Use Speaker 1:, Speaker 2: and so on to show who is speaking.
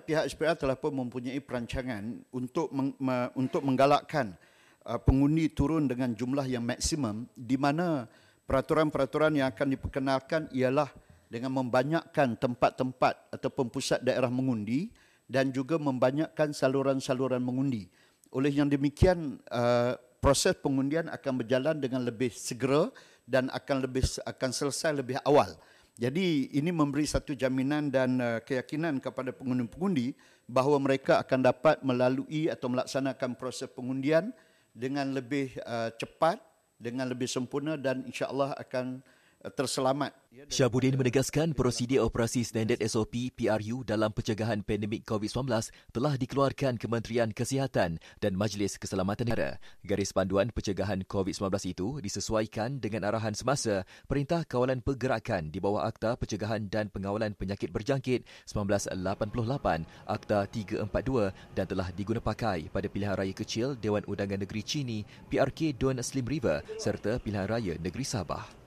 Speaker 1: pihak SPR telah pun mempunyai perancangan untuk meng, me, untuk menggalakkan uh, pengundi turun dengan jumlah yang maksimum di mana peraturan-peraturan yang akan diperkenalkan ialah dengan membanyakkan tempat-tempat ataupun pusat daerah mengundi dan juga membanyakkan saluran-saluran mengundi. Oleh yang demikian uh, proses pengundian akan berjalan dengan lebih segera dan akan lebih akan selesai lebih awal. Jadi ini memberi satu jaminan dan uh, keyakinan kepada pengundi-pengundi bahawa mereka akan dapat melalui atau melaksanakan proses pengundian dengan lebih uh, cepat, dengan lebih sempurna dan insya Allah akan
Speaker 2: terselamat. Syabudin menegaskan prosedur operasi standard SOP PRU dalam pencegahan pandemik COVID-19 telah dikeluarkan Kementerian Kesihatan dan Majlis Keselamatan Negara. Garis panduan pencegahan COVID-19 itu disesuaikan dengan arahan semasa Perintah Kawalan Pergerakan di bawah Akta Pencegahan dan Pengawalan Penyakit Berjangkit 1988 Akta 342 dan telah digunapakai pada pilihan raya kecil Dewan Undangan Negeri Cini PRK Don Slim River serta pilihan raya Negeri Sabah.